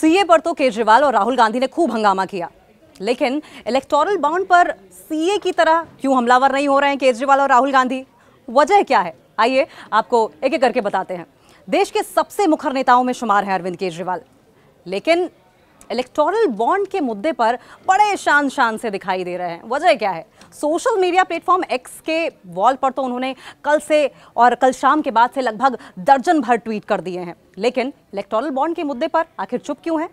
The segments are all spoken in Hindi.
सीए पर तो केजरीवाल और राहुल गांधी ने खूब हंगामा किया लेकिन इलेक्टोरल बाउंड पर सीए की तरह क्यों हमलावर नहीं हो रहे हैं केजरीवाल और राहुल गांधी वजह क्या है आइए आपको एक एक करके बताते हैं देश के सबसे मुखर नेताओं में शुमार हैं अरविंद केजरीवाल लेकिन इलेक्टोरल बॉन्ड के मुद्दे पर बड़े शान शान से दिखाई दे रहे हैं वजह क्या है सोशल मीडिया प्लेटफॉर्म एक्स के वॉल पर तो उन्होंने कल से और कल शाम के बाद से लगभग दर्जन भर ट्वीट कर दिए हैं लेकिन इलेक्टोरल बॉन्ड के मुद्दे पर आखिर चुप क्यों है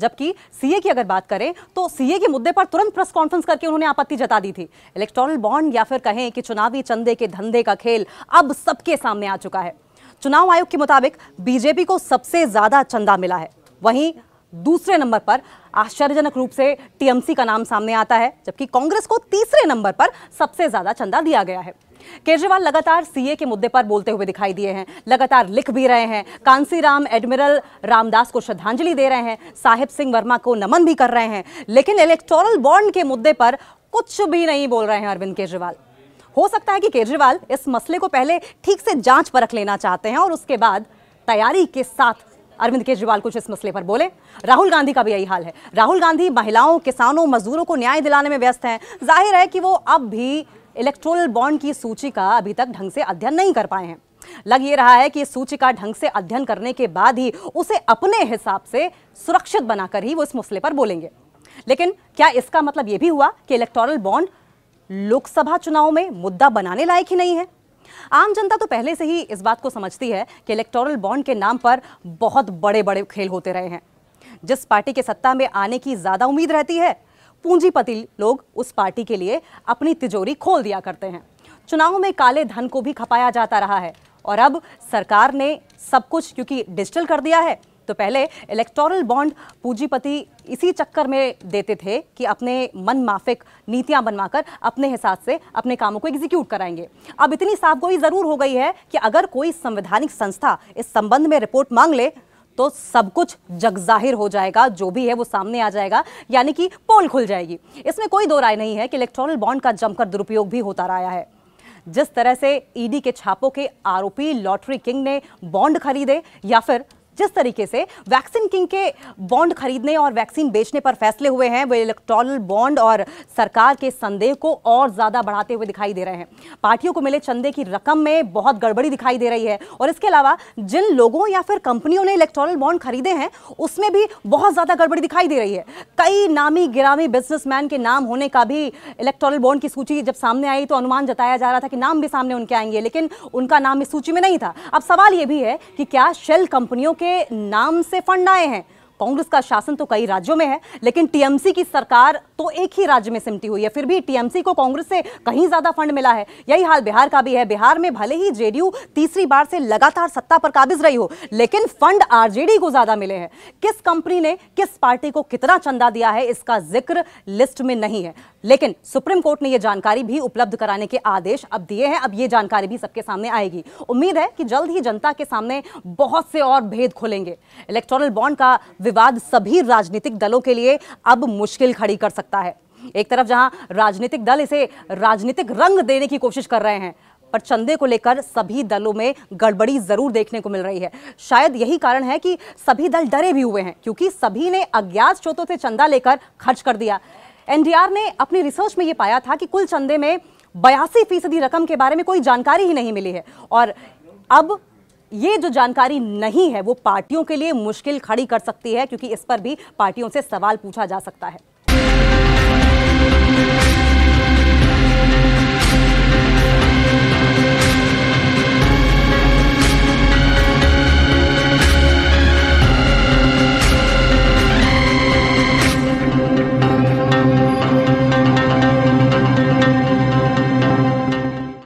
जबकि सीए की अगर बात करें तो सीए के मुद्दे पर तुरंत प्रेस कॉन्फ्रेंस करके उन्होंने आपत्ति जता दी थी इलेक्टोरल बॉन्ड या फिर कहें कि चुनावी चंदे के धंधे का खेल अब सबके सामने आ चुका है चुनाव आयोग के मुताबिक बीजेपी को सबसे ज्यादा चंदा मिला है वहीं दूसरे नंबर पर आश्चर्यजनक रूप से टीएमसी का नाम सामने आता है जबकि कांग्रेस को तीसरे नंबर पर सबसे ज्यादा चंदा दिया गया है केजरीवाल लगातार सीए के मुद्दे पर बोलते हुए दिखाई दिए हैं लगातार लिख भी रहे हैं कांसीराम एडमिरल रामदास को श्रद्धांजलि दे रहे हैं साहिब सिंह वर्मा को नमन भी कर रहे हैं लेकिन इलेक्टोरल बॉन्ड के मुद्दे पर कुछ भी नहीं बोल रहे हैं अरविंद केजरीवाल हो सकता है कि केजरीवाल इस मसले को पहले ठीक से जांच परख लेना चाहते हैं और उसके बाद तैयारी के साथ अरविंद केजरीवाल कुछ इस मसले पर बोले राहुल गांधी का भी यही हाल है राहुल गांधी महिलाओं किसानों मजदूरों को न्याय दिलाने में व्यस्त हैं जाहिर है कि वो अब भी इलेक्ट्रोल बॉन्ड की सूची का अभी तक ढंग से अध्ययन नहीं कर पाए हैं लग ये रहा है कि इस सूची का ढंग से अध्ययन करने के बाद ही उसे अपने हिसाब से सुरक्षित बनाकर ही वो इस मसले पर बोलेंगे लेकिन क्या इसका मतलब ये भी हुआ कि इलेक्टोरल बॉन्ड लोकसभा चुनाव में मुद्दा बनाने लायक ही नहीं है आम जनता तो पहले से ही इस बात को समझती है कि इलेक्टोरल बॉन्ड के नाम पर बहुत बड़े बड़े खेल होते रहे हैं जिस पार्टी के सत्ता में आने की ज़्यादा उम्मीद रहती है पूंजीपति लोग उस पार्टी के लिए अपनी तिजोरी खोल दिया करते हैं चुनाव में काले धन को भी खपाया जाता रहा है और अब सरकार ने सब कुछ क्योंकि डिजिटल कर दिया है तो पहले इलेक्टोरल बॉन्ड पूंजीपति इसी चक्कर में देते थे कि अपने मन माफिक नीतियां बनवाकर अपने हिसाब से अपने कामों को एग्जीक्यूट कराएंगे अब इतनी साफगोई ज़रूर हो गई है कि अगर कोई संवैधानिक संस्था इस संबंध में रिपोर्ट मांग ले तो सब कुछ जग जाहिर हो जाएगा जो भी है वो सामने आ जाएगा यानी कि पोल खुल जाएगी इसमें कोई दो राय नहीं है कि इलेक्ट्रॉनल बॉन्ड का जमकर दुरुपयोग भी होता रहा है जिस तरह से ईडी e के छापों के आरोपी लॉटरी किंग ने बॉन्ड खरीदे या फिर जिस तरीके से वैक्सीन किंग के बॉन्ड खरीदने और वैक्सीन बेचने पर फैसले हुए हैं वे इलेक्ट्रॉनल बॉन्ड और सरकार के संदेह को और ज़्यादा बढ़ाते हुए दिखाई दे रहे हैं पार्टियों को मिले चंदे की रकम में बहुत गड़बड़ी दिखाई दे रही है और इसके अलावा जिन लोगों या फिर कंपनियों ने इलेक्ट्रॉनल बॉन्ड खरीदे हैं उसमें भी बहुत ज़्यादा गड़बड़ी दिखाई दे रही है कई नामी गिरामी बिजनेसमैन के नाम होने का भी इलेक्ट्रॉनल बॉन्ड की सूची जब सामने आई तो अनुमान जताया जा रहा था कि नाम भी सामने उनके आएंगे लेकिन उनका नाम इस सूची में नहीं था अब सवाल यह भी है कि क्या शेल कंपनियों के के नाम से फंड आए हैं कांग्रेस का शासन तो कई राज्यों में है लेकिन टीएमसी की सरकार तो एक ही राज्य में सिमटी हुई है फिर भी टीएमसी को कांग्रेस से कहीं ज़्यादा फंड मिला है यही हाल बिहार का भी है बिहार में भले ही जेडीयू तीसरी बार से लगातार सत्ता पर काबिज रही हो लेकिन फंड आरजेडी को ज़्यादा मिले हैं किस कंपनी ने किस पार्टी को कितना चंदा दिया है इसका जिक्र लिस्ट में नहीं है लेकिन सुप्रीम कोर्ट ने यह जानकारी भी उपलब्ध कराने के आदेश अब दिए हैं अब यह जानकारी भी सबके सामने आएगी उम्मीद है कि जल्द ही जनता के सामने बहुत से और भेद खोलेंगे इलेक्ट्रोनल बॉन्ड का विवाद सभी राजनीतिक दलों के लिए अब मुश्किल खड़ी कर सकता है एक तरफ जहां राजनीतिक दल इसे राजनीतिक रंग देने की कोशिश कर रहे हैं पर चंदे को लेकर सभी दलों में गड़बड़ी जरूर देखने को मिल रही है शायद यही कारण है कि सभी दल डरे भी हुए हैं क्योंकि सभी ने अज्ञात स्रोतों से चंदा लेकर खर्च कर दिया एनडीआर ने अपनी रिसर्च में यह पाया था कि कुल चंदे में बयासी फीसदी रकम के बारे में कोई जानकारी ही नहीं मिली है और अब ये जो जानकारी नहीं है वो पार्टियों के लिए मुश्किल खड़ी कर सकती है क्योंकि इस पर भी पार्टियों से सवाल पूछा जा सकता है